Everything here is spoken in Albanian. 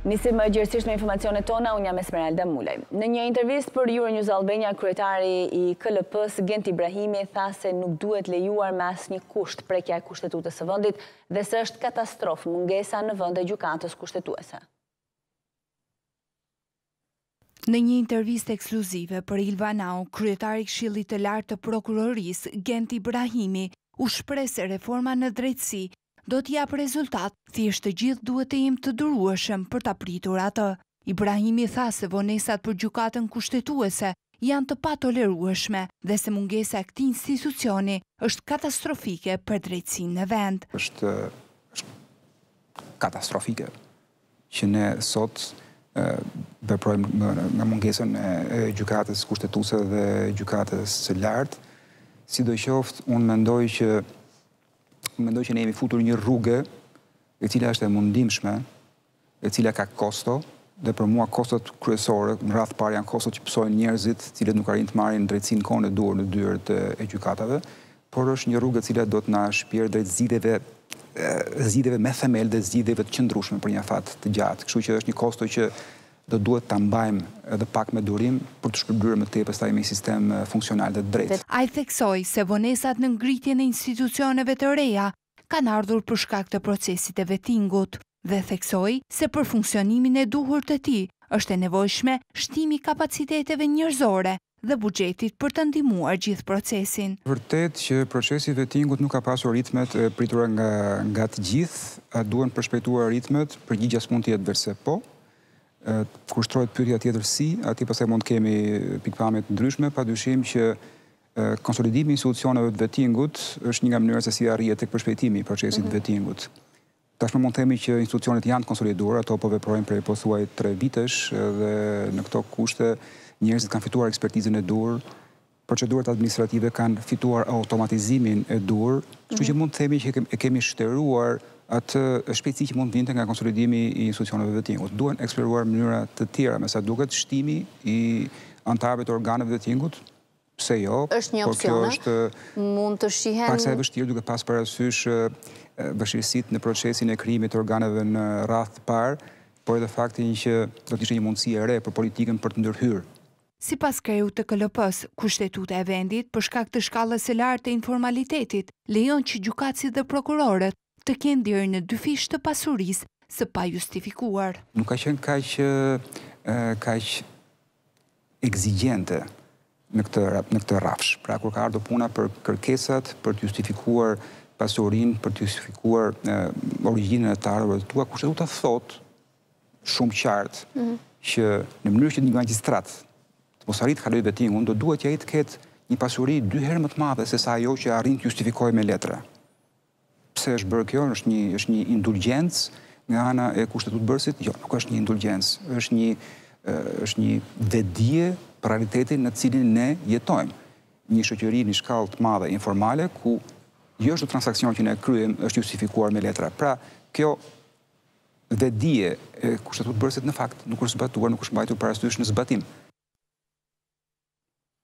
Nisim më gjërësisht me informacionet tona, unë jam Esmeralda Mulej. Në një intervjist për Euronews Albania, kryetari i KLP-s Gent Ibrahimi tha se nuk duhet lejuar mas një kusht prekja e kushtetutës së vëndit dhe së është katastrofë mungesa në vënd e gjukatës kushtetuese. Në një intervjist ekskluzive për Ilvanao, kryetari këshillit të lartë të prokuroris Gent Ibrahimi u shprese reforma në drejtsi do t'ja për rezultat, thjeshtë të gjithë duhet të im të durueshëm për t'a pritur atë. Ibrahimi tha se vonesat për gjukatën kushtetuese janë të pa tolerueshme dhe se mungese e këti institucioni është katastrofike për drejtsin në vend. është katastrofike që ne sot bëprojmë në mungesën e gjukatës kushtetuese dhe gjukatës së lartë, si do qoftë unë mendoj që mendoj që ne jemi futur një rrugë e cila është e mundimshme, e cila ka kosto, dhe për mua kostot kryesore, në rrath parë janë kostot që pësojnë njerëzit, cilët nuk arin të marin drejtsin kone e në dyrë të edukatave, por është një rrugë e cila do të nash pjerë drejt zideve, zideve me themel dhe zideve të qëndrushme për një fat të gjatë. Kështu që është një kosto që dhe duhet të mbajmë edhe pak me durim për të shpërbyrë më te taj me sistem funksional dhe drejt. A i theksoj se vonesat në ngritjen e institucioneve të reja kanë ardhur për shkak të procesit e vetingut dhe theksoj se për funksionimin e duhur të ti është e nevojshme shtimi kapaciteteve njërzore dhe bugjetit për të ndimuar gjithë procesin. Vërtet që procesit vetingut nuk ka pasur ritmet pritura nga të gjithë, duen përshpejtuar ritmet për gjithja së mund të jetë verse po, kushtrojt pyrja tjetër si, ati përse mund kemi pikpamit ndryshme, pa dyshim që konsolidimi institucioneve të vetingut është një nga mënyrës e si arrije të këpërshpejtimi i procesit mhm. të vetingut. Tashme mund themi që institucionet janë konsoliduar, ato po veprojnë prej posuaj tre vitesh dhe në këto kushte njërësit kanë fituar ekspertizën e dur, procedurat administrative kanë fituar automatizimin e dur, që që mhm. mund themi që e kemi shteruar atë shpeci që mund të njënte nga konsolidimi i institucionëve dhe tingut. Duhen eksploruar mënyra të tjera, me sa duket shtimi i antarëve të organëve dhe tingut, pëse jo, por kjo është mund të shihen... Pak se e vështirë duke pas për asysh vëshirësit në procesin e krimit të organëve në rath të parë, por edhe faktin që do të ishe një mundësi e re për politikën për të ndërhyrë. Si pas kreju të këllëpës, kushtetut e vendit për shkak të shkallës e lartë e informalitetit, lejon që gjukacit dhe prokurorët të kenë dirë në dy fish të pasuris së pa justifikuar. Nuk ka qenë kaq kaq egzigjente në këtë në këtë rrafsh. Pra kur ka ardhur puna për kërkesat për të justifikuar pasurinë, për të justifikuar origjinën e të ardhurave të tua, kush do ta thotë shumë qartë mhm. që në mënyrë që një magistrat të posarit arrit kaloj vetin, do duhet që ai të ketë një pasuri dy herë më të madhe se sa ajo që arrin të justifikojë me letra pse është bërë kjo, është një është një indulgjencë nga ana e kushtetut bërësit. Jo, nuk është një indulgjencë, është një është një vedije për realitetin në cilin ne jetojmë. Një shoqëri në shkallë të madhe informale ku jo çdo transaksion që ne kryem është justifikuar me letra. Pra, kjo vedije e kushtetut bërësit në fakt nuk është zbatuar, nuk është mbajtur parasysh në zbatim.